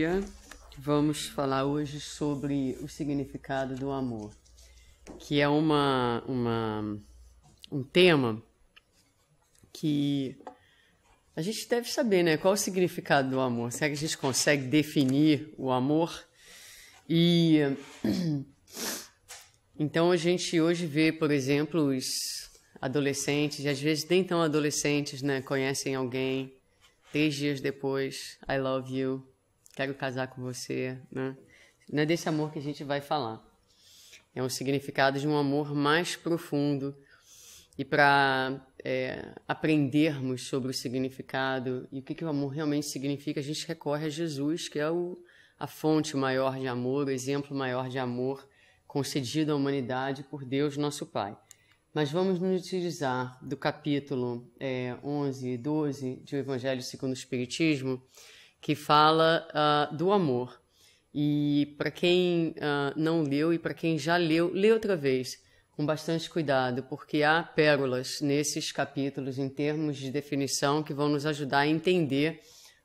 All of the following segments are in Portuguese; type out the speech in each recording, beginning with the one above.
dia. Vamos falar hoje sobre o significado do amor, que é uma, uma um tema que a gente deve saber, né? Qual o significado do amor? Será que a gente consegue definir o amor? E então a gente hoje vê, por exemplo, os adolescentes, e às vezes nem tão adolescentes, né? Conhecem alguém, três dias depois, I love you, quero casar com você, né? Não é desse amor que a gente vai falar. É um significado de um amor mais profundo. E para é, aprendermos sobre o significado e o que, que o amor realmente significa, a gente recorre a Jesus, que é o, a fonte maior de amor, o exemplo maior de amor concedido à humanidade por Deus, nosso Pai. Mas vamos nos utilizar do capítulo é, 11 e 12 do Evangelho segundo o Espiritismo que fala uh, do amor. E para quem uh, não leu e para quem já leu, lê outra vez com bastante cuidado, porque há pérolas nesses capítulos em termos de definição que vão nos ajudar a entender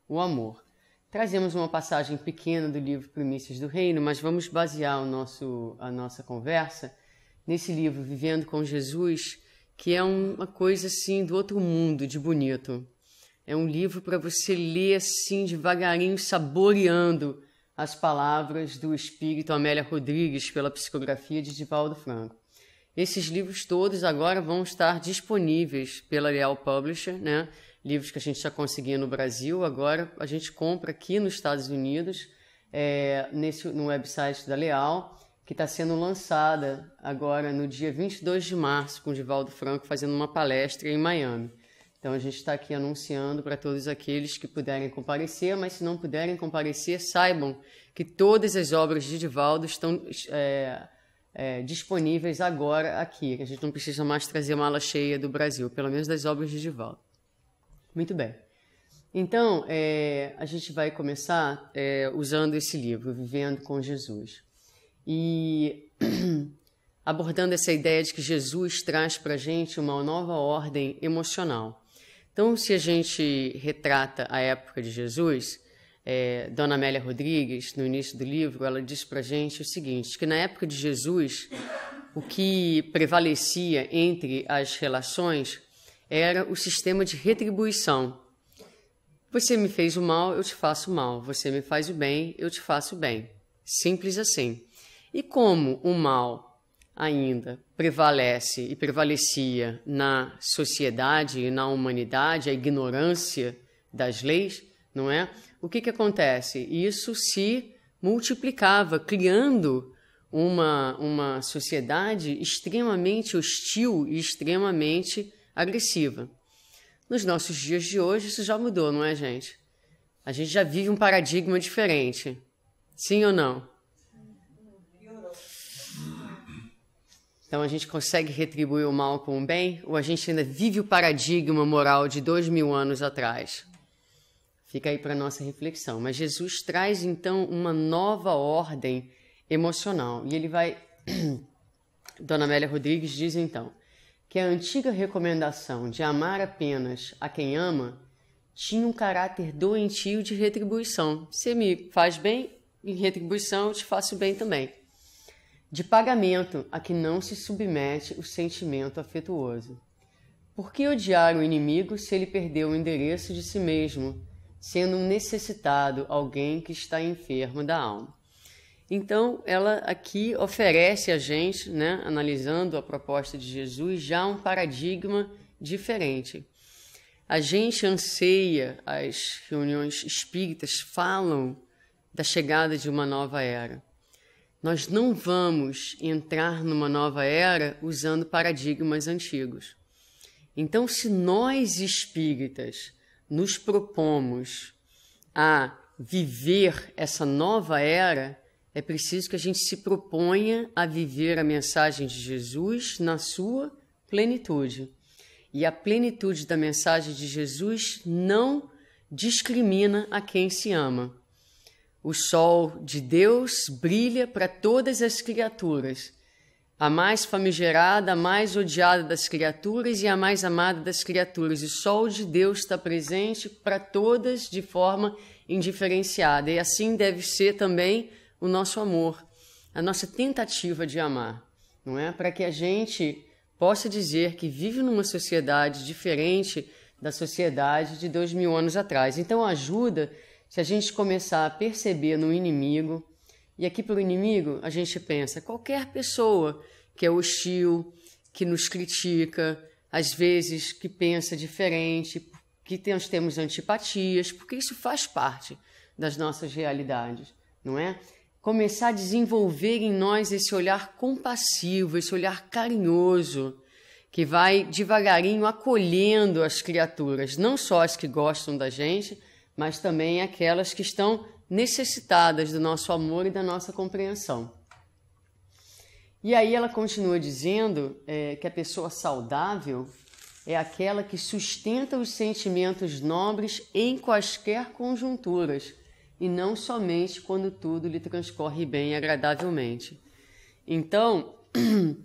o amor. Trazemos uma passagem pequena do livro Primícias do Reino, mas vamos basear o nosso, a nossa conversa nesse livro Vivendo com Jesus, que é uma coisa assim do outro mundo de bonito. É um livro para você ler assim devagarinho, saboreando as palavras do espírito Amélia Rodrigues pela psicografia de Divaldo Franco. Esses livros todos agora vão estar disponíveis pela Leal Publisher, né? Livros que a gente já conseguia no Brasil, agora a gente compra aqui nos Estados Unidos, é, nesse, no website da Leal, que está sendo lançada agora no dia 22 de março, com o Divaldo Franco fazendo uma palestra em Miami. Então a gente está aqui anunciando para todos aqueles que puderem comparecer, mas se não puderem comparecer, saibam que todas as obras de Divaldo estão é, é, disponíveis agora aqui. A gente não precisa mais trazer mala cheia do Brasil, pelo menos das obras de Divaldo. Muito bem. Então, é, a gente vai começar é, usando esse livro, Vivendo com Jesus, e abordando essa ideia de que Jesus traz para a gente uma nova ordem emocional. Então, se a gente retrata a época de Jesus, é, Dona Amélia Rodrigues, no início do livro, ela diz para a gente o seguinte: que na época de Jesus, o que prevalecia entre as relações era o sistema de retribuição. Você me fez o mal, eu te faço o mal. Você me faz o bem, eu te faço o bem. Simples assim. E como o mal ainda prevalece e prevalecia na sociedade e na humanidade a ignorância das leis, não é? O que, que acontece? Isso se multiplicava, criando uma, uma sociedade extremamente hostil e extremamente agressiva. Nos nossos dias de hoje, isso já mudou, não é, gente? A gente já vive um paradigma diferente. Sim ou não? Então a gente consegue retribuir o mal com o bem ou a gente ainda vive o paradigma moral de dois mil anos atrás? Fica aí para nossa reflexão. Mas Jesus traz então uma nova ordem emocional e ele vai. Dona Amélia Rodrigues diz então que a antiga recomendação de amar apenas a quem ama tinha um caráter doentio de retribuição. Você me faz bem, em retribuição eu te faço bem também de pagamento a que não se submete o sentimento afetuoso. Por que odiar o inimigo se ele perdeu o endereço de si mesmo, sendo um necessitado, alguém que está enfermo da alma? Então, ela aqui oferece a gente, né, analisando a proposta de Jesus, já um paradigma diferente. A gente anseia, as reuniões espíritas falam da chegada de uma nova era. Nós não vamos entrar numa nova era usando paradigmas antigos. Então, se nós espíritas nos propomos a viver essa nova era, é preciso que a gente se proponha a viver a mensagem de Jesus na sua plenitude. E a plenitude da mensagem de Jesus não discrimina a quem se ama. O sol de Deus brilha para todas as criaturas, a mais famigerada, a mais odiada das criaturas e a mais amada das criaturas. O sol de Deus está presente para todas de forma indiferenciada, e assim deve ser também o nosso amor, a nossa tentativa de amar, não é? Para que a gente possa dizer que vive numa sociedade diferente da sociedade de dois mil anos atrás. Então, ajuda se a gente começar a perceber no inimigo, e aqui pelo inimigo a gente pensa qualquer pessoa que é hostil, que nos critica, às vezes que pensa diferente, que temos temos antipatias, porque isso faz parte das nossas realidades, não é? Começar a desenvolver em nós esse olhar compassivo, esse olhar carinhoso, que vai devagarinho acolhendo as criaturas, não só as que gostam da gente, mas também aquelas que estão necessitadas do nosso amor e da nossa compreensão. E aí ela continua dizendo é, que a pessoa saudável é aquela que sustenta os sentimentos nobres em quaisquer conjunturas e não somente quando tudo lhe transcorre bem e agradavelmente. Então,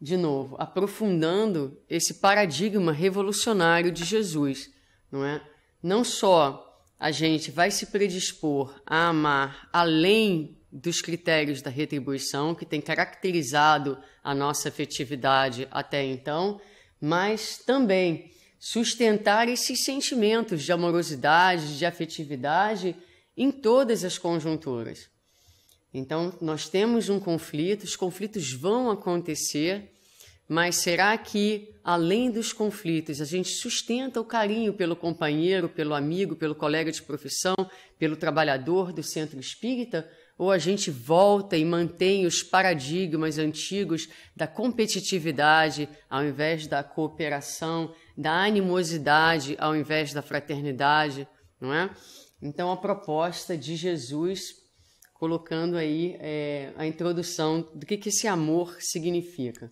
de novo, aprofundando esse paradigma revolucionário de Jesus, não é? Não só a gente vai se predispor a amar além dos critérios da retribuição que tem caracterizado a nossa afetividade até então, mas também sustentar esses sentimentos de amorosidade, de afetividade em todas as conjunturas. Então, nós temos um conflito, os conflitos vão acontecer mas será que, além dos conflitos, a gente sustenta o carinho pelo companheiro, pelo amigo, pelo colega de profissão, pelo trabalhador do centro espírita? Ou a gente volta e mantém os paradigmas antigos da competitividade ao invés da cooperação, da animosidade ao invés da fraternidade, não é? Então, a proposta de Jesus, colocando aí é, a introdução do que, que esse amor significa.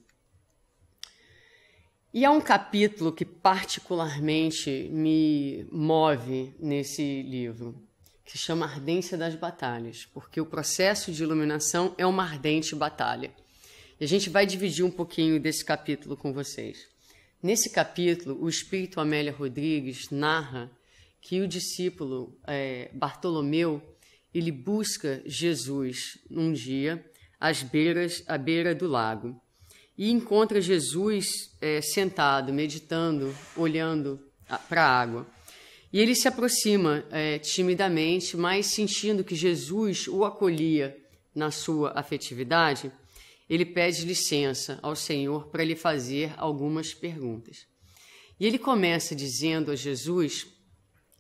E há é um capítulo que particularmente me move nesse livro, que se chama Ardência das Batalhas, porque o processo de iluminação é uma ardente batalha. E a gente vai dividir um pouquinho desse capítulo com vocês. Nesse capítulo, o espírito Amélia Rodrigues narra que o discípulo é, Bartolomeu ele busca Jesus num dia às beiras à beira do lago e encontra Jesus é, sentado, meditando, olhando para a água. E ele se aproxima é, timidamente, mas sentindo que Jesus o acolhia na sua afetividade, ele pede licença ao Senhor para lhe fazer algumas perguntas. E ele começa dizendo a Jesus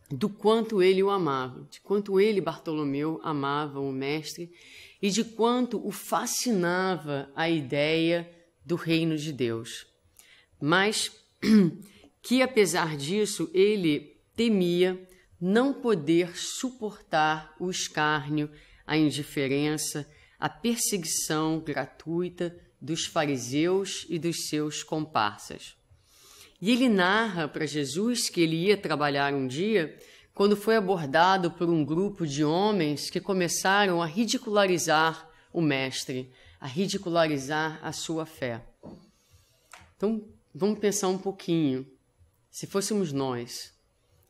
do quanto ele o amava, de quanto ele, Bartolomeu, amava o Mestre e de quanto o fascinava a ideia do reino de Deus. Mas que, apesar disso, ele temia não poder suportar o escárnio, a indiferença, a perseguição gratuita dos fariseus e dos seus comparsas. E ele narra para Jesus que ele ia trabalhar um dia quando foi abordado por um grupo de homens que começaram a ridicularizar o Mestre, a ridicularizar a sua fé. Então, vamos pensar um pouquinho. Se fôssemos nós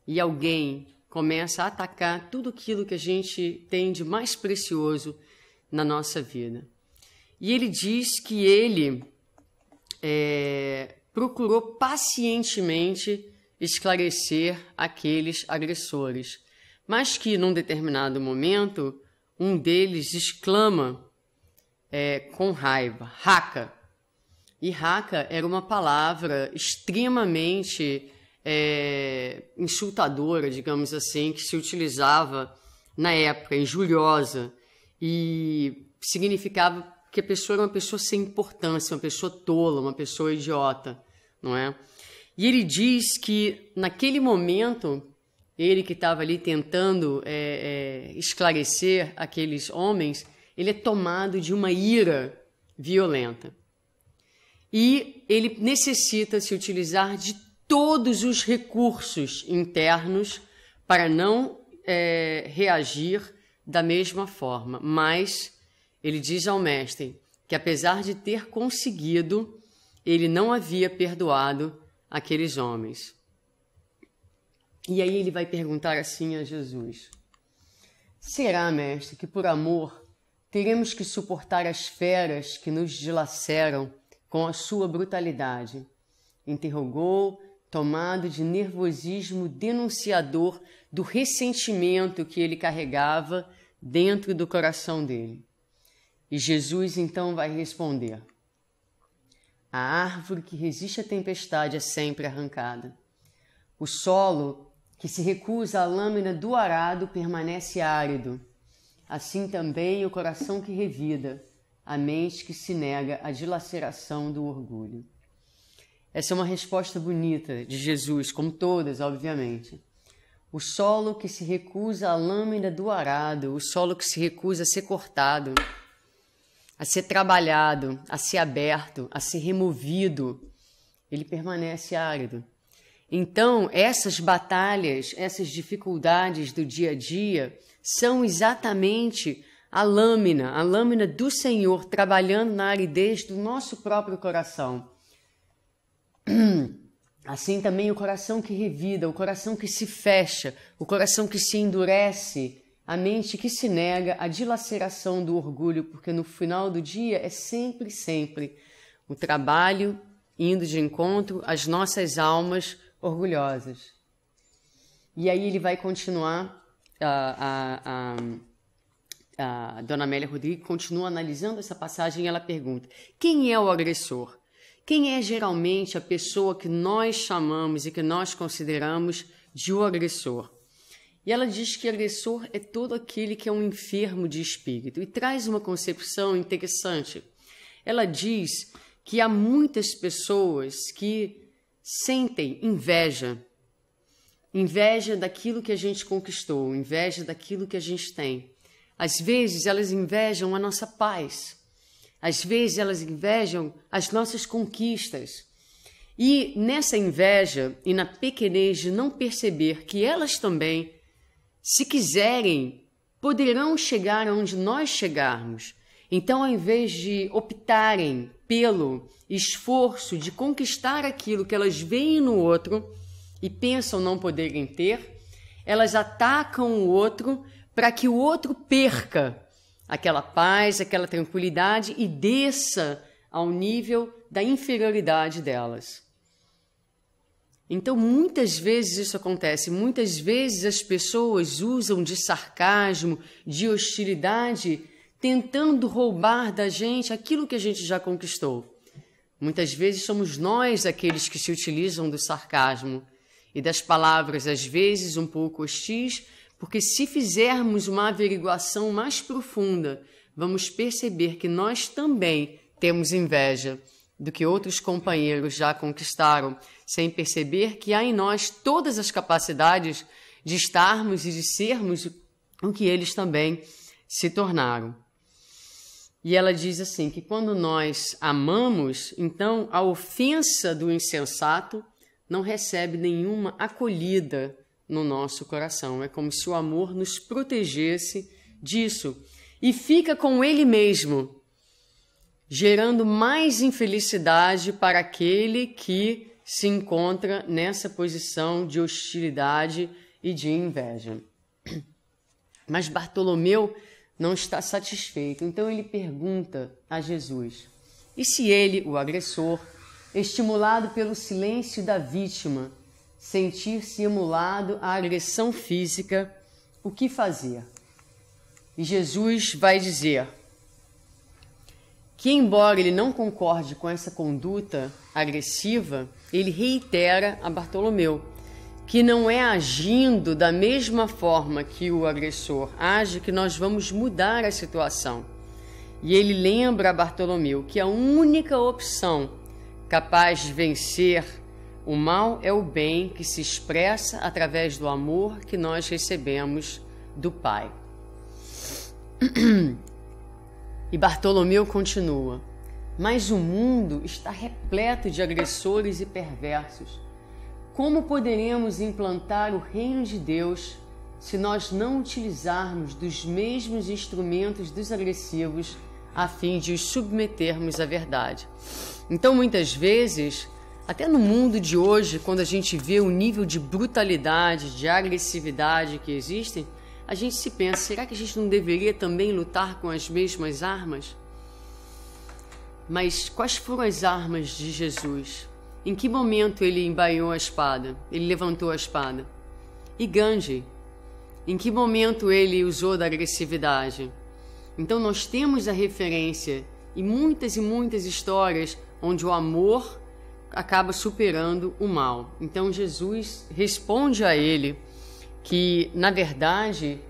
e alguém começa a atacar tudo aquilo que a gente tem de mais precioso na nossa vida. E ele diz que ele é, procurou pacientemente esclarecer aqueles agressores, mas que num determinado momento um deles exclama é, com raiva, raca. E raca era uma palavra extremamente é, insultadora, digamos assim, que se utilizava na época, injuriosa, e significava que a pessoa era uma pessoa sem importância, uma pessoa tola, uma pessoa idiota, não é? E ele diz que naquele momento ele que estava ali tentando é, é, esclarecer aqueles homens, ele é tomado de uma ira violenta. E ele necessita se utilizar de todos os recursos internos para não é, reagir da mesma forma. Mas ele diz ao mestre que, apesar de ter conseguido, ele não havia perdoado aqueles homens. E aí ele vai perguntar assim a Jesus: Será, mestre, que por amor teremos que suportar as feras que nos dilaceram com a sua brutalidade? Interrogou, tomado de nervosismo denunciador do ressentimento que ele carregava dentro do coração dele. E Jesus então vai responder: A árvore que resiste à tempestade é sempre arrancada. O solo que se recusa à lâmina do arado permanece árido assim também o coração que revida, a mente que se nega à dilaceração do orgulho. Essa é uma resposta bonita de Jesus, como todas, obviamente. O solo que se recusa à lâmina do arado, o solo que se recusa a ser cortado, a ser trabalhado, a ser aberto, a ser removido, ele permanece árido. Então, essas batalhas, essas dificuldades do dia a dia, são exatamente a lâmina, a lâmina do Senhor trabalhando na aridez do nosso próprio coração. Assim também o coração que revida, o coração que se fecha, o coração que se endurece, a mente que se nega à dilaceração do orgulho, porque no final do dia é sempre, sempre o trabalho indo de encontro às nossas almas orgulhosas. E aí ele vai continuar a, a, a dona Amélia Rodrigues continua analisando essa passagem e ela pergunta: quem é o agressor? Quem é geralmente a pessoa que nós chamamos e que nós consideramos de o agressor? E ela diz que agressor é todo aquele que é um enfermo de espírito e traz uma concepção interessante. Ela diz que há muitas pessoas que sentem inveja Inveja daquilo que a gente conquistou, inveja daquilo que a gente tem. Às vezes elas invejam a nossa paz. Às vezes elas invejam as nossas conquistas. E nessa inveja e na pequenez de não perceber que elas também, se quiserem, poderão chegar onde nós chegarmos. Então, ao invés de optarem pelo esforço de conquistar aquilo que elas veem no outro, e pensam não poderem ter, elas atacam o outro para que o outro perca aquela paz, aquela tranquilidade e desça ao nível da inferioridade delas. Então, muitas vezes isso acontece, muitas vezes as pessoas usam de sarcasmo, de hostilidade, tentando roubar da gente aquilo que a gente já conquistou. Muitas vezes somos nós aqueles que se utilizam do sarcasmo e das palavras às vezes um pouco hostis, porque se fizermos uma averiguação mais profunda, vamos perceber que nós também temos inveja do que outros companheiros já conquistaram, sem perceber que há em nós todas as capacidades de estarmos e de sermos o que eles também se tornaram. E ela diz assim: que quando nós amamos, então a ofensa do insensato não recebe nenhuma acolhida no nosso coração. É como se o amor nos protegesse disso e fica com ele mesmo, gerando mais infelicidade para aquele que se encontra nessa posição de hostilidade e de inveja. Mas Bartolomeu não está satisfeito, então ele pergunta a Jesus: e se ele, o agressor, estimulado pelo silêncio da vítima, sentir-se emulado à agressão física, o que fazer? E Jesus vai dizer que, embora ele não concorde com essa conduta agressiva, ele reitera a Bartolomeu que não é agindo da mesma forma que o agressor age que nós vamos mudar a situação. E ele lembra a Bartolomeu que a única opção Capaz de vencer o mal é o bem que se expressa através do amor que nós recebemos do Pai. E Bartolomeu continua: Mas o mundo está repleto de agressores e perversos. Como poderemos implantar o reino de Deus se nós não utilizarmos dos mesmos instrumentos dos agressivos? a fim de os submetermos à verdade. Então, muitas vezes, até no mundo de hoje, quando a gente vê o nível de brutalidade, de agressividade que existem, a gente se pensa: será que a gente não deveria também lutar com as mesmas armas? Mas quais foram as armas de Jesus? Em que momento ele embaiou a espada? Ele levantou a espada? E Gandhi? Em que momento ele usou da agressividade? Então nós temos a referência e muitas e muitas histórias onde o amor acaba superando o mal. Então Jesus responde a ele que, na verdade,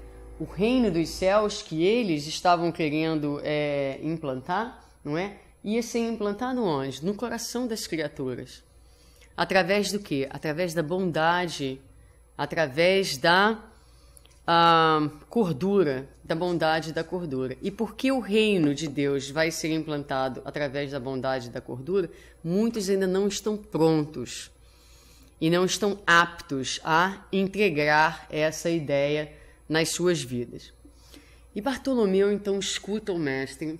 o reino dos céus que eles estavam querendo é, implantar, não é? Ia ser implantado onde? No coração das criaturas. Através do que? Através da bondade, através da a cordura, da bondade e da cordura. E porque o reino de Deus vai ser implantado através da bondade e da cordura, muitos ainda não estão prontos e não estão aptos a integrar essa ideia nas suas vidas. E Bartolomeu então escuta o mestre,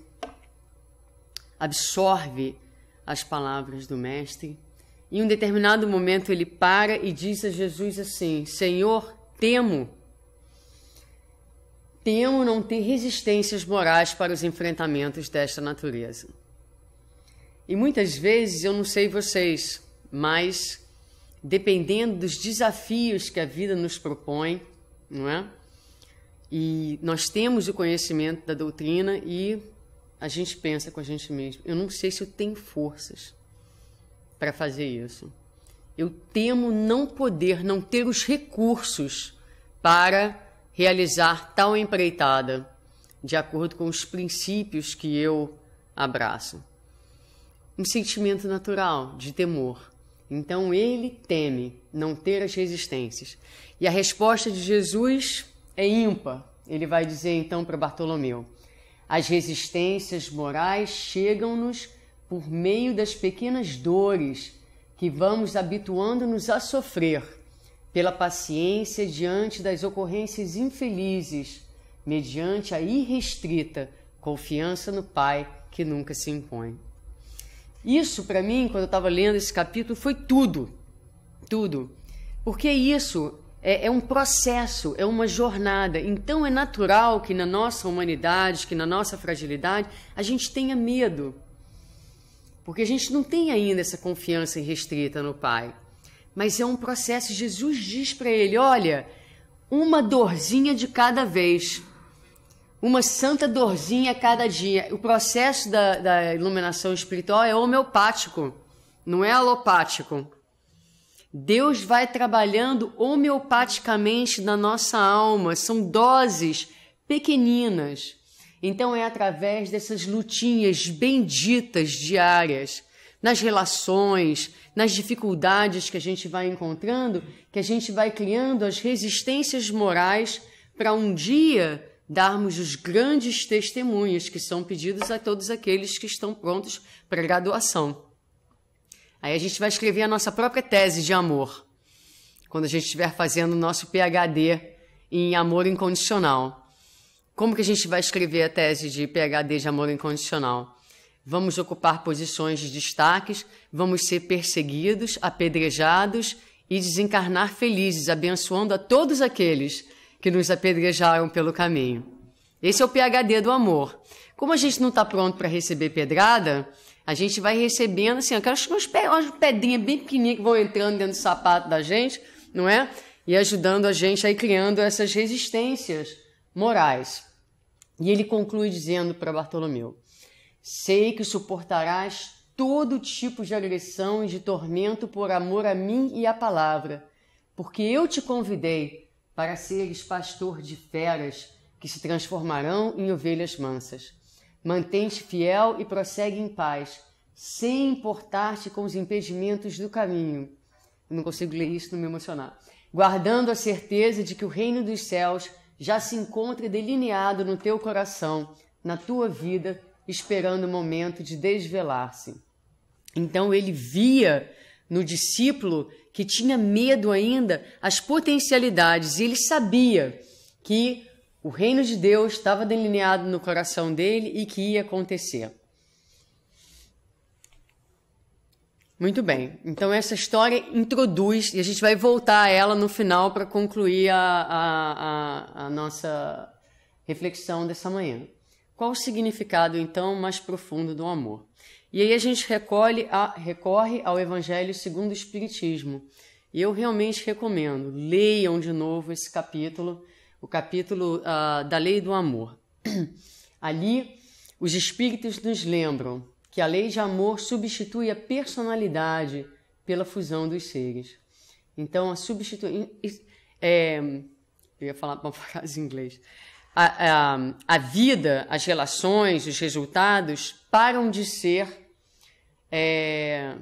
absorve as palavras do mestre. Em um determinado momento ele para e diz a Jesus assim: Senhor, temo temo não ter resistências morais para os enfrentamentos desta natureza. E muitas vezes, eu não sei vocês, mas dependendo dos desafios que a vida nos propõe, não é? E nós temos o conhecimento da doutrina e a gente pensa com a gente mesmo. Eu não sei se eu tenho forças para fazer isso. Eu temo não poder, não ter os recursos para realizar tal empreitada de acordo com os princípios que eu abraço. Um sentimento natural de temor. Então ele teme não ter as resistências. E a resposta de Jesus é ímpar. Ele vai dizer então para Bartolomeu: As resistências morais chegam-nos por meio das pequenas dores que vamos habituando-nos a sofrer pela paciência diante das ocorrências infelizes, mediante a irrestrita confiança no Pai que nunca se impõe. Isso, para mim, quando eu estava lendo esse capítulo, foi tudo. Tudo. Porque isso é, é, um processo, é uma jornada. Então é natural que na nossa humanidade, que na nossa fragilidade, a gente tenha medo. Porque a gente não tem ainda essa confiança irrestrita no Pai mas é um processo. Jesus diz para ele: olha, uma dorzinha de cada vez, uma santa dorzinha cada dia. O processo da, da iluminação espiritual é homeopático, não é alopático. Deus vai trabalhando homeopaticamente na nossa alma, são doses pequeninas. Então é através dessas lutinhas benditas diárias nas relações, nas dificuldades que a gente vai encontrando, que a gente vai criando as resistências morais para um dia darmos os grandes testemunhos que são pedidos a todos aqueles que estão prontos para a graduação. Aí a gente vai escrever a nossa própria tese de amor, quando a gente estiver fazendo o nosso PhD em amor incondicional. Como que a gente vai escrever a tese de PhD de amor incondicional? vamos ocupar posições de destaques, vamos ser perseguidos, apedrejados e desencarnar felizes, abençoando a todos aqueles que nos apedrejaram pelo caminho. Esse é o PHD do amor. Como a gente não está pronto para receber pedrada, a gente vai recebendo assim, aquelas umas pedrinhas bem pequenininhas que vão entrando dentro do sapato da gente, não é? E ajudando a gente aí criando essas resistências morais. E ele conclui dizendo para Bartolomeu: Sei que suportarás todo tipo de agressão e de tormento por amor a mim e à palavra, porque eu te convidei para seres pastor de feras que se transformarão em ovelhas mansas. Mantente fiel e prossegue em paz, sem importar-te com os impedimentos do caminho. Eu não consigo ler isso, não me emocionar. Guardando a certeza de que o reino dos céus já se encontra delineado no teu coração, na tua vida esperando o momento de desvelar-se. Então ele via no discípulo que tinha medo ainda as potencialidades e ele sabia que o reino de Deus estava delineado no coração dele e que ia acontecer. Muito bem, então essa história introduz, e a gente vai voltar a ela no final para concluir a, a, a, a nossa reflexão dessa manhã. Qual o significado então mais profundo do amor? E aí a gente a, recorre ao Evangelho segundo o Espiritismo. E eu realmente recomendo, leiam de novo esse capítulo, o capítulo uh, da lei do amor. Ali, os Espíritos nos lembram que a lei de amor substitui a personalidade pela fusão dos seres. Então, a substituição. É, eu ia falar uma frase em inglês a, a, a vida, as relações, os resultados param de ser. É,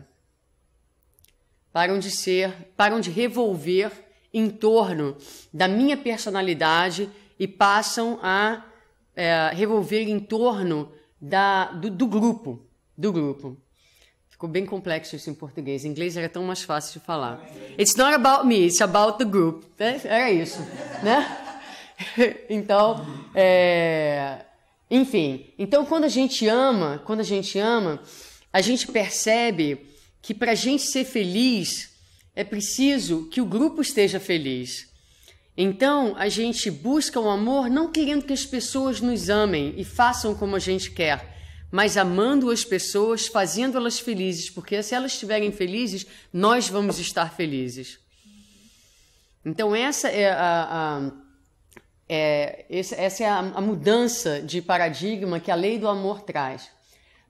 param de ser. param de revolver em torno da minha personalidade e passam a é, revolver em torno da, do, do grupo. Do grupo. Ficou bem complexo isso em português. Em inglês era tão mais fácil de falar. It's not about me, it's about the group. É, era isso, né? então, é... enfim. Então, quando a gente ama, quando a gente ama, a gente percebe que para a gente ser feliz é preciso que o grupo esteja feliz. Então, a gente busca o amor não querendo que as pessoas nos amem e façam como a gente quer, mas amando as pessoas, fazendo elas felizes, porque se elas estiverem felizes, nós vamos estar felizes. Então, essa é a, a é, esse, essa é a, a mudança de paradigma que a lei do amor traz.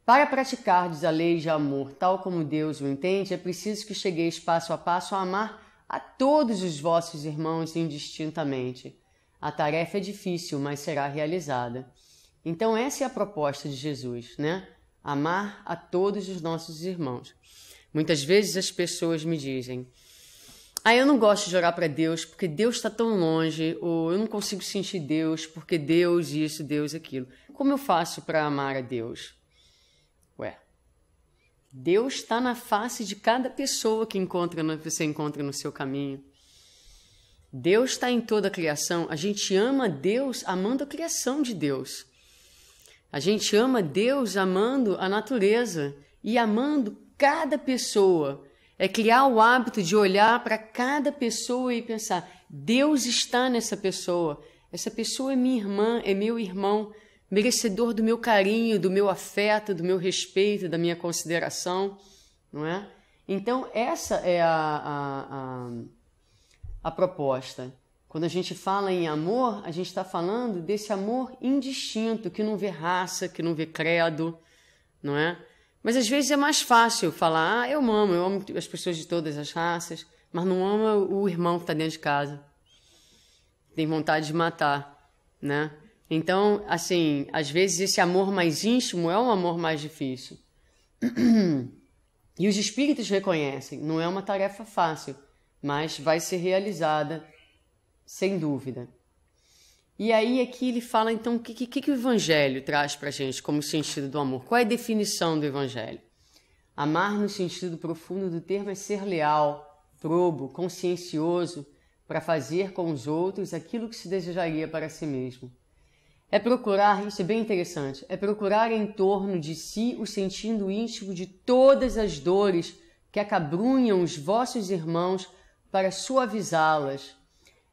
Para praticar a lei de amor tal como Deus o entende, é preciso que chegueis passo a passo a amar a todos os vossos irmãos indistintamente. A tarefa é difícil, mas será realizada. Então, essa é a proposta de Jesus, né? Amar a todos os nossos irmãos. Muitas vezes as pessoas me dizem, ah, eu não gosto de orar para Deus porque Deus está tão longe, ou eu não consigo sentir Deus porque Deus isso, Deus aquilo. Como eu faço para amar a Deus? Ué, Deus está na face de cada pessoa que encontra, você encontra no seu caminho. Deus está em toda a criação. A gente ama Deus amando a criação de Deus. A gente ama Deus amando a natureza e amando cada pessoa é criar o hábito de olhar para cada pessoa e pensar: Deus está nessa pessoa. Essa pessoa é minha irmã, é meu irmão, merecedor do meu carinho, do meu afeto, do meu respeito, da minha consideração, não é? Então, essa é a, a, a, a proposta. Quando a gente fala em amor, a gente está falando desse amor indistinto, que não vê raça, que não vê credo, não é? Mas às vezes é mais fácil falar, ah, eu amo, eu amo as pessoas de todas as raças, mas não ama o irmão que está dentro de casa. Tem vontade de matar, né? Então, assim, às vezes esse amor mais íntimo é um amor mais difícil. E os espíritos reconhecem, não é uma tarefa fácil, mas vai ser realizada, sem dúvida. E aí aqui ele fala então o que, que, que, o Evangelho traz para gente como sentido do amor? Qual é a definição do Evangelho? Amar no sentido profundo do termo é ser leal, probo, consciencioso para fazer com os outros aquilo que se desejaria para si mesmo. É procurar, isso é bem interessante, é procurar em torno de si o sentido íntimo de todas as dores que acabrunham os vossos irmãos para suavizá-las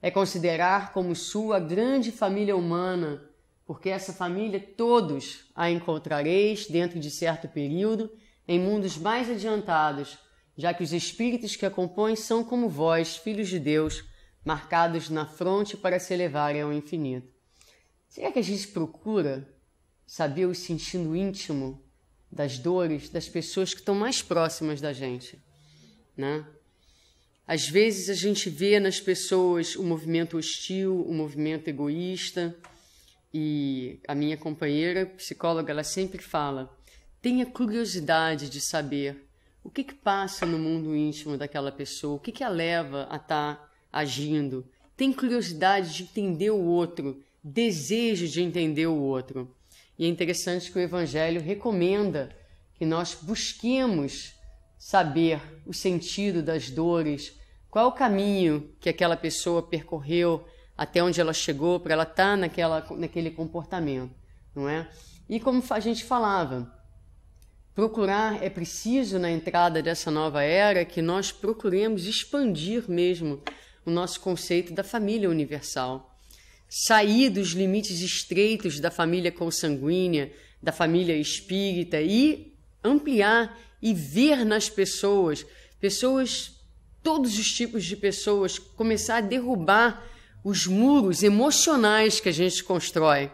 é considerar como sua grande família humana, porque essa família todos a encontrareis dentro de certo período em mundos mais adiantados, já que os espíritos que a compõem são como vós, filhos de Deus, marcados na fronte para se elevarem ao infinito. Será que a gente procura saber o sentido íntimo das dores das pessoas que estão mais próximas da gente, né? Às vezes a gente vê nas pessoas o um movimento hostil, o um movimento egoísta, e a minha companheira, psicóloga, ela sempre fala: tenha curiosidade de saber o que, que passa no mundo íntimo daquela pessoa, o que, que a leva a estar tá agindo. Tem curiosidade de entender o outro, desejo de entender o outro. E é interessante que o Evangelho recomenda que nós busquemos saber o sentido das dores, qual o caminho que aquela pessoa percorreu até onde ela chegou para ela estar tá naquela, naquele comportamento, não é? E como a gente falava, procurar é preciso na entrada dessa nova era que nós procuremos expandir mesmo o nosso conceito da família universal, sair dos limites estreitos da família consanguínea, da família espírita e ampliar e ver nas pessoas, pessoas, todos os tipos de pessoas, começar a derrubar os muros emocionais que a gente constrói,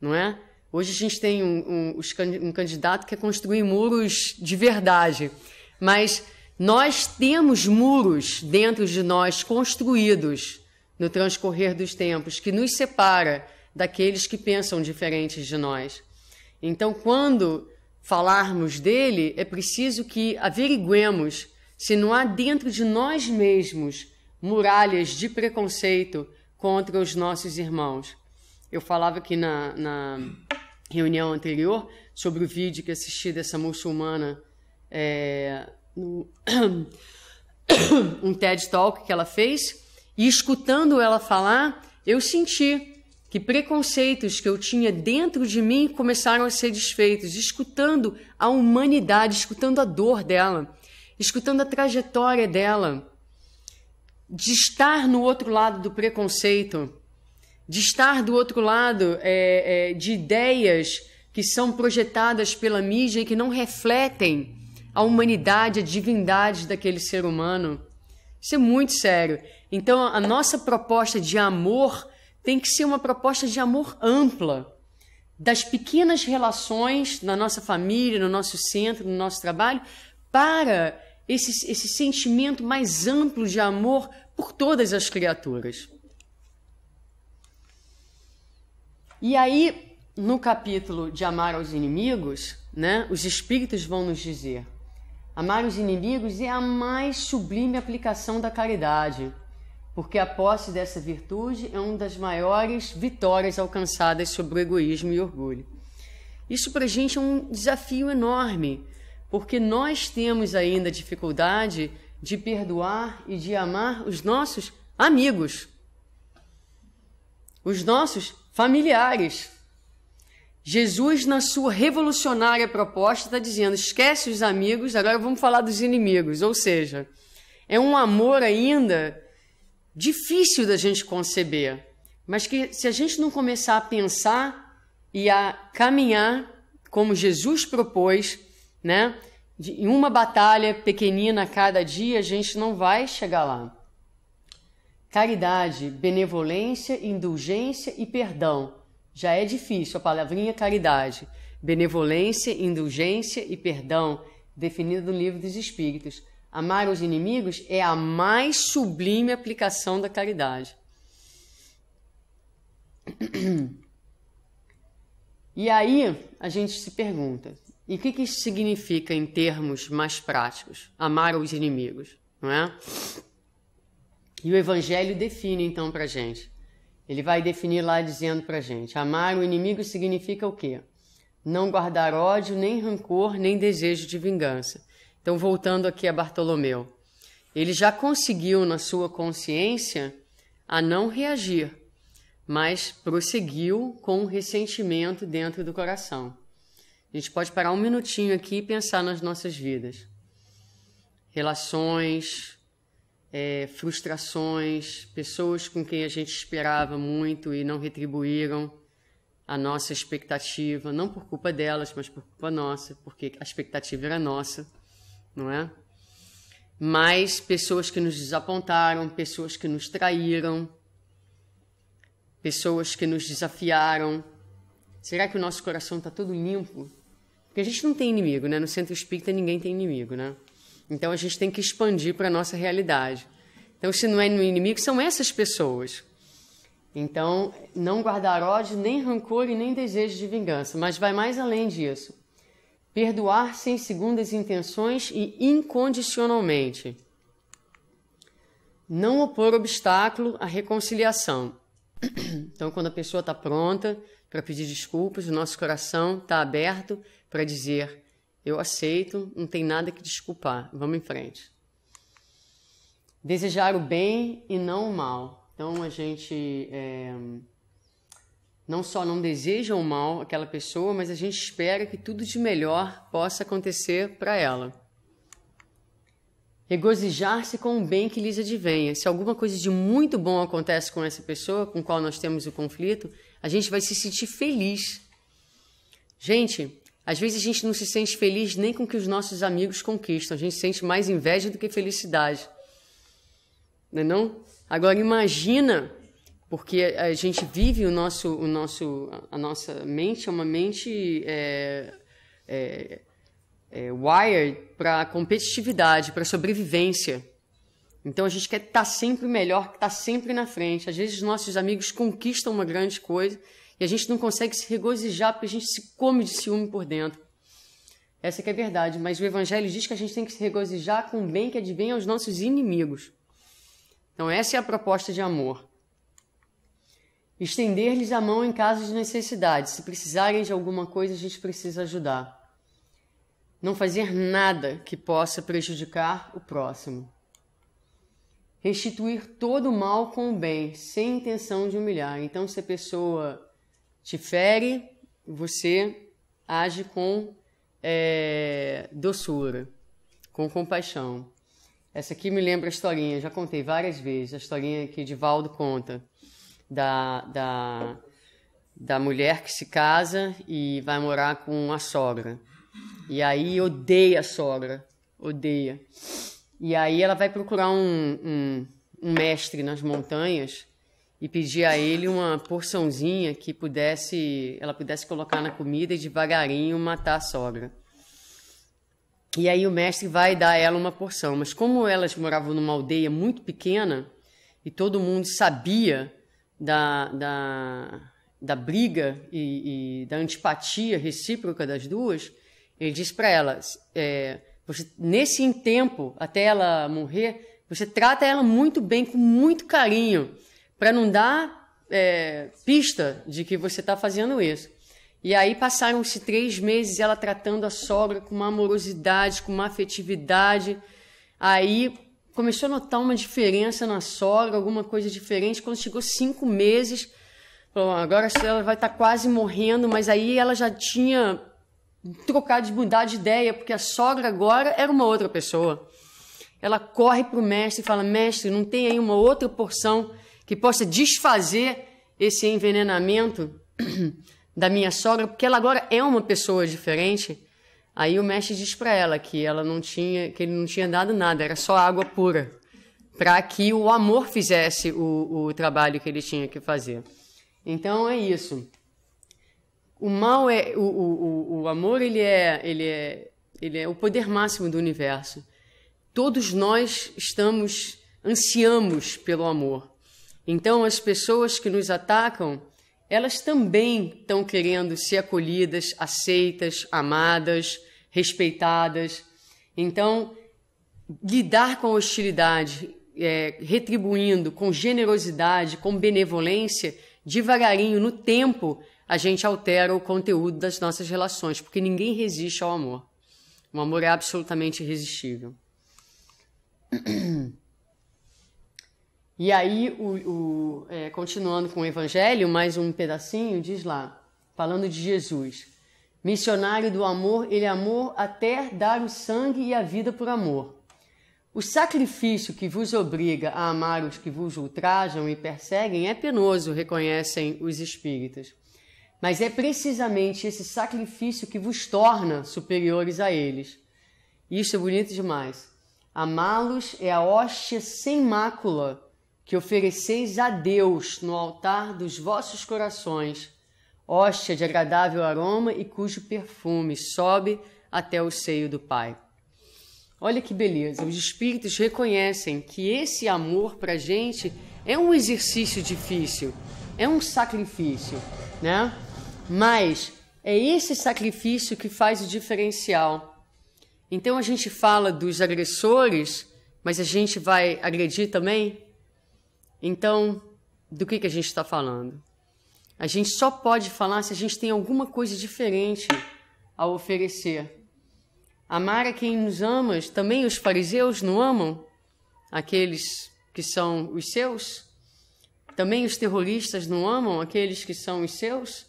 não é? Hoje a gente tem um, um, um candidato que quer é construir muros de verdade, mas nós temos muros dentro de nós construídos no transcorrer dos tempos que nos separa daqueles que pensam diferentes de nós. Então, quando falarmos dele, é preciso que averiguemos se não há dentro de nós mesmos muralhas de preconceito contra os nossos irmãos. Eu falava aqui na, na reunião anterior sobre o vídeo que assisti dessa muçulmana, é, no, um TED Talk que ela fez, e escutando ela falar, eu senti que preconceitos que eu tinha dentro de mim começaram a ser desfeitos, escutando a humanidade, escutando a dor dela, escutando a trajetória dela, de estar no outro lado do preconceito, de estar do outro lado é, é, de ideias que são projetadas pela mídia e que não refletem a humanidade, a divindade daquele ser humano. Isso é muito sério. Então, a nossa proposta de amor tem que ser uma proposta de amor ampla das pequenas relações na nossa família, no nosso centro, no nosso trabalho, para esse, esse sentimento mais amplo de amor por todas as criaturas. E aí, no capítulo de amar aos inimigos, né, os espíritos vão nos dizer: amar os inimigos é a mais sublime aplicação da caridade porque a posse dessa virtude é uma das maiores vitórias alcançadas sobre o egoísmo e orgulho. Isso para a gente é um desafio enorme, porque nós temos ainda dificuldade de perdoar e de amar os nossos amigos, os nossos familiares. Jesus, na sua revolucionária proposta, está dizendo: esquece os amigos, agora vamos falar dos inimigos. Ou seja, é um amor ainda difícil da gente conceber, mas que se a gente não começar a pensar e a caminhar como Jesus propôs, né? em uma batalha pequenina a cada dia, a gente não vai chegar lá. Caridade, benevolência, indulgência e perdão. Já é difícil a palavrinha caridade. Benevolência, indulgência e perdão, definida no Livro dos Espíritos. Amar os inimigos é a mais sublime aplicação da caridade. E aí a gente se pergunta: e o que, que isso significa em termos mais práticos? Amar os inimigos, não é? E o Evangelho define então para gente. Ele vai definir lá dizendo para gente: amar o inimigo significa o quê? Não guardar ódio, nem rancor, nem desejo de vingança. Então, voltando aqui a Bartolomeu, ele já conseguiu na sua consciência a não reagir, mas prosseguiu com um ressentimento dentro do coração. A gente pode parar um minutinho aqui e pensar nas nossas vidas. Relações, é, frustrações, pessoas com quem a gente esperava muito e não retribuíram a nossa expectativa, não por culpa delas, mas por culpa nossa, porque a expectativa era nossa não é? Mas pessoas que nos desapontaram, pessoas que nos traíram, pessoas que nos desafiaram. Será que o nosso coração está todo limpo? Porque a gente não tem inimigo, né? No centro espírita ninguém tem inimigo, né? Então a gente tem que expandir para a nossa realidade. Então, se não é no inimigo, são essas pessoas. Então, não guardar ódio, nem rancor e nem desejo de vingança, mas vai mais além disso. Perdoar sem segundas intenções e incondicionalmente. Não opor obstáculo à reconciliação. Então, quando a pessoa está pronta para pedir desculpas, o nosso coração está aberto para dizer: Eu aceito, não tem nada que desculpar, vamos em frente. Desejar o bem e não o mal. Então, a gente. É não só não desejam o mal àquela pessoa, mas a gente espera que tudo de melhor possa acontecer para ela. Regozijar-se com o bem que lhes advenha. Se alguma coisa de muito bom acontece com essa pessoa com qual nós temos o conflito, a gente vai se sentir feliz. Gente, às vezes a gente não se sente feliz nem com o que os nossos amigos conquistam. A gente sente mais inveja do que felicidade. Não é não? Agora imagina porque a gente vive o nosso, o nosso, a nossa mente é uma mente é, é, é wired para competitividade, para sobrevivência. Então a gente quer estar tá sempre melhor, estar tá sempre na frente. Às vezes nossos amigos conquistam uma grande coisa e a gente não consegue se regozijar porque a gente se come de ciúme por dentro. Essa que é a verdade, mas o evangelho diz que a gente tem que se regozijar com o bem que advém aos nossos inimigos. Então essa é a proposta de amor. Estender-lhes a mão em caso de necessidade. Se precisarem de alguma coisa, a gente precisa ajudar. Não fazer nada que possa prejudicar o próximo. Restituir todo o mal com o bem, sem intenção de humilhar. Então, se a pessoa te fere, você age com é, doçura, com compaixão. Essa aqui me lembra a historinha, já contei várias vezes, a historinha que Divaldo conta da, da, da mulher que se casa e vai morar com a sogra. E aí odeia a sogra, odeia. E aí ela vai procurar um, um, um mestre nas montanhas e pedir a ele uma porçãozinha que pudesse, ela pudesse colocar na comida e devagarinho matar a sogra. E aí o mestre vai dar a ela uma porção, mas como elas moravam numa aldeia muito pequena e todo mundo sabia da, da, da briga e, e, da antipatia recíproca das duas, ele diz para ela: é, você, nesse tempo, até ela morrer, você trata ela muito bem, com muito carinho, para não dar é, pista de que você está fazendo isso. E aí passaram-se três meses ela tratando a sogra com uma amorosidade, com uma afetividade. Aí Começou a notar uma diferença na sogra, alguma coisa diferente. Quando chegou cinco meses, falou, agora ela vai estar quase morrendo, mas aí ela já tinha trocado de mudar de ideia, porque a sogra agora era uma outra pessoa. Ela corre para o mestre e fala: Mestre, não tem aí uma outra porção que possa desfazer esse envenenamento da minha sogra, porque ela agora é uma pessoa diferente. Aí o mestre diz para ela que ela não tinha, que ele não tinha dado nada, era só água pura, para que o amor fizesse o, o trabalho que ele tinha que fazer. Então é isso. O mal é o, o, o amor, ele é, ele é, ele é o poder máximo do universo. Todos nós estamos ansiamos pelo amor. Então as pessoas que nos atacam elas também estão querendo ser acolhidas, aceitas, amadas, respeitadas. Então, lidar com a hostilidade, é, retribuindo com generosidade, com benevolência, devagarinho, no tempo, a gente altera o conteúdo das nossas relações, porque ninguém resiste ao amor. O amor é absolutamente irresistível. E aí, o, o é, continuando com o Evangelho, mais um pedacinho, diz lá, falando de Jesus. Missionário do amor, ele é amou até dar o sangue e a vida por amor. O sacrifício que vos obriga a amar os que vos ultrajam e perseguem é penoso, reconhecem os espíritas. Mas é precisamente esse sacrifício que vos torna superiores a eles. Isso é bonito demais. Amá-los é a hóstia sem mácula que ofereceis a Deus no altar dos vossos corações, hóstia de agradável aroma e cujo perfume sobe até o seio do Pai. Olha que beleza, os espíritos reconhecem que esse amor para a gente é um exercício difícil, é um sacrifício, né? Mas é esse sacrifício que faz o diferencial. Então a gente fala dos agressores, mas a gente vai agredir também então, do que, que a gente está falando? A gente só pode falar se a gente tem alguma coisa diferente a oferecer. Amar a quem nos ama, também os fariseus não amam aqueles que são os seus? Também os terroristas não amam aqueles que são os seus?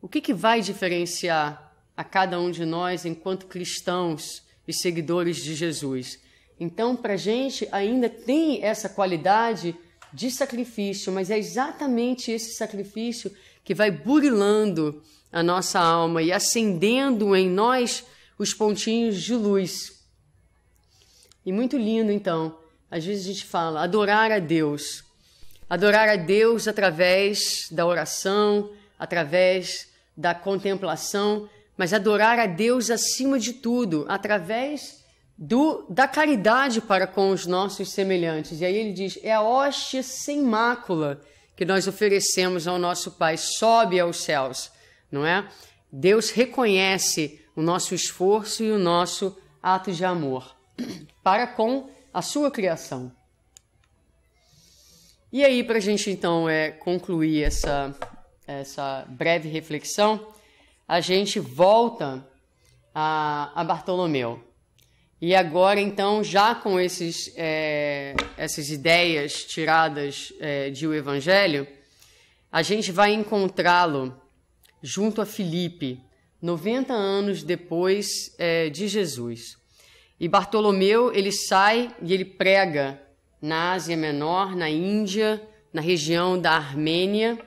O que, que vai diferenciar a cada um de nós enquanto cristãos e seguidores de Jesus? Então, para a gente ainda tem essa qualidade de sacrifício, mas é exatamente esse sacrifício que vai burilando a nossa alma e acendendo em nós os pontinhos de luz. E muito lindo, então. Às vezes a gente fala adorar a Deus. Adorar a Deus através da oração, através da contemplação, mas adorar a Deus acima de tudo, através do, da caridade para com os nossos semelhantes. E aí ele diz: é a hóstia sem mácula que nós oferecemos ao nosso Pai, sobe aos céus, não é? Deus reconhece o nosso esforço e o nosso ato de amor para com a sua criação. E aí, para a gente então é, concluir essa, essa breve reflexão, a gente volta a, a Bartolomeu. E agora, então, já com esses, é, essas ideias tiradas é, de O Evangelho, a gente vai encontrá-lo junto a Filipe, 90 anos depois é, de Jesus. E Bartolomeu, ele sai e ele prega na Ásia Menor, na Índia, na região da Armênia,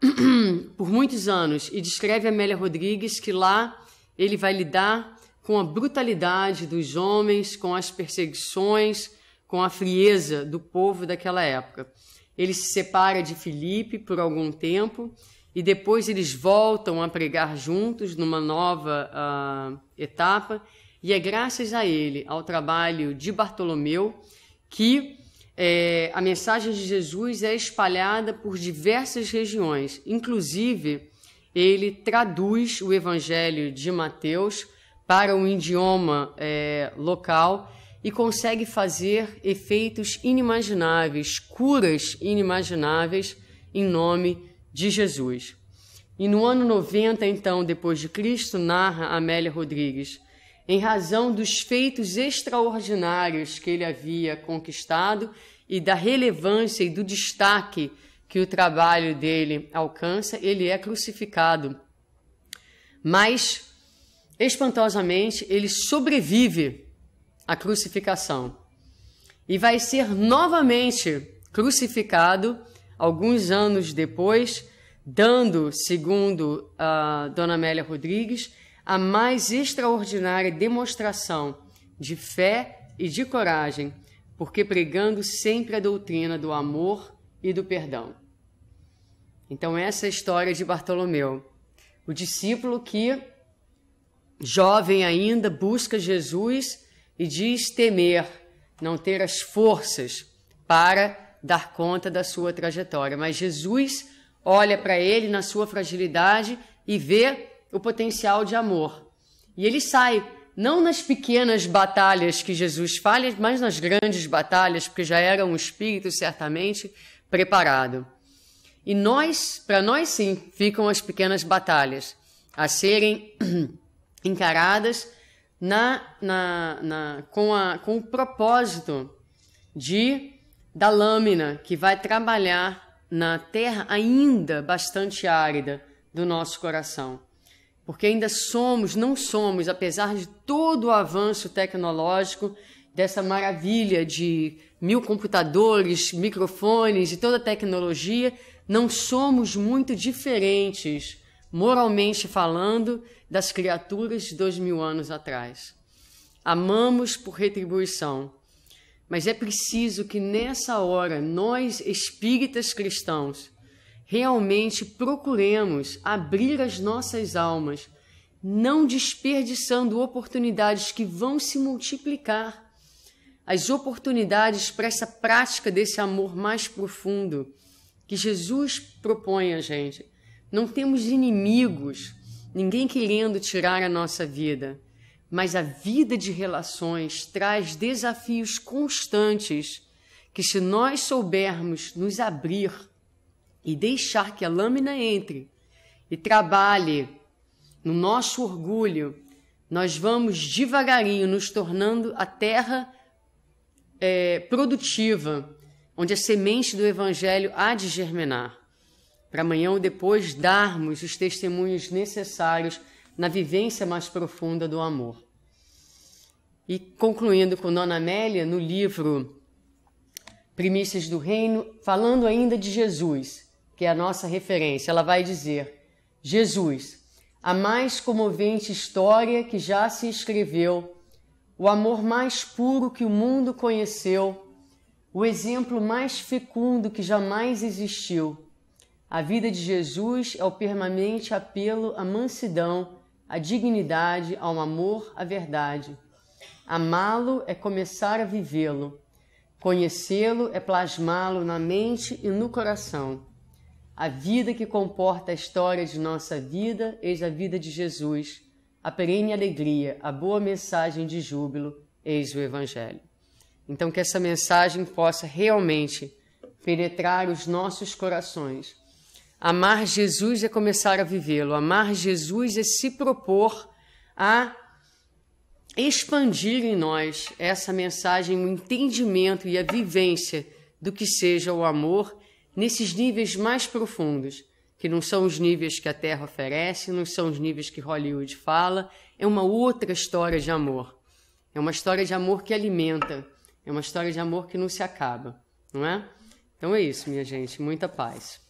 por muitos anos. E descreve Amélia Rodrigues que lá ele vai lidar com a brutalidade dos homens, com as perseguições, com a frieza do povo daquela época. Ele se separa de Filipe por algum tempo e depois eles voltam a pregar juntos numa nova uh, etapa. E é graças a ele, ao trabalho de Bartolomeu, que é, a mensagem de Jesus é espalhada por diversas regiões. Inclusive, ele traduz o Evangelho de Mateus para um idioma é, local e consegue fazer efeitos inimagináveis, curas inimagináveis em nome de Jesus. E no ano 90, então, depois de Cristo, narra Amélia Rodrigues, em razão dos feitos extraordinários que ele havia conquistado e da relevância e do destaque que o trabalho dele alcança, ele é crucificado. Mas espantosamente, ele sobrevive à crucificação e vai ser novamente crucificado alguns anos depois, dando, segundo a Dona Amélia Rodrigues, a mais extraordinária demonstração de fé e de coragem, porque pregando sempre a doutrina do amor e do perdão. Então, essa é a história de Bartolomeu, o discípulo que jovem ainda, busca Jesus e diz temer, não ter as forças para dar conta da sua trajetória. Mas Jesus olha para ele na sua fragilidade e vê o potencial de amor. E ele sai, não nas pequenas batalhas que Jesus falha, mas nas grandes batalhas, porque já era um espírito certamente preparado. E nós, para nós sim, ficam as pequenas batalhas a serem encaradas na, na, na, com, a, com o propósito de da lâmina que vai trabalhar na terra ainda bastante árida do nosso coração. Porque ainda somos, não somos, apesar de todo o avanço tecnológico, dessa maravilha de mil computadores, microfones e toda a tecnologia, não somos muito diferentes moralmente falando, das criaturas de dois mil anos atrás. Amamos por retribuição. Mas é preciso que nessa hora nós, espíritas cristãos, realmente procuremos abrir as nossas almas, não desperdiçando oportunidades que vão se multiplicar as oportunidades para essa prática desse amor mais profundo que Jesus propõe a gente. Não temos inimigos, ninguém querendo tirar a nossa vida, mas a vida de relações traz desafios constantes que, se nós soubermos nos abrir e deixar que a lâmina entre e trabalhe no nosso orgulho, nós vamos devagarinho nos tornando a terra é, produtiva, onde a semente do Evangelho há de germinar para amanhã ou depois darmos os testemunhos necessários na vivência mais profunda do amor. E concluindo com Dona Amélia, no livro Primícias do Reino, falando ainda de Jesus, que é a nossa referência, ela vai dizer: Jesus, a mais comovente história que já se escreveu, o amor mais puro que o mundo conheceu, o exemplo mais fecundo que jamais existiu a vida de Jesus é o permanente apelo à mansidão, à dignidade, ao amor, à verdade. Amá-lo é começar a vivê-lo. Conhecê-lo é plasmá-lo na mente e no coração. A vida que comporta a história de nossa vida, eis a vida de Jesus. A perene alegria, a boa mensagem de júbilo, eis o Evangelho. Então, que essa mensagem possa realmente penetrar os nossos corações Amar Jesus é começar a vivê-lo. Amar Jesus é se propor a expandir em nós essa mensagem, o entendimento e a vivência do que seja o amor nesses níveis mais profundos, que não são os níveis que a Terra oferece, não são os níveis que Hollywood fala, é uma outra história de amor. É uma história de amor que alimenta, é uma história de amor que não se acaba, não é? Então é isso, minha gente, muita paz.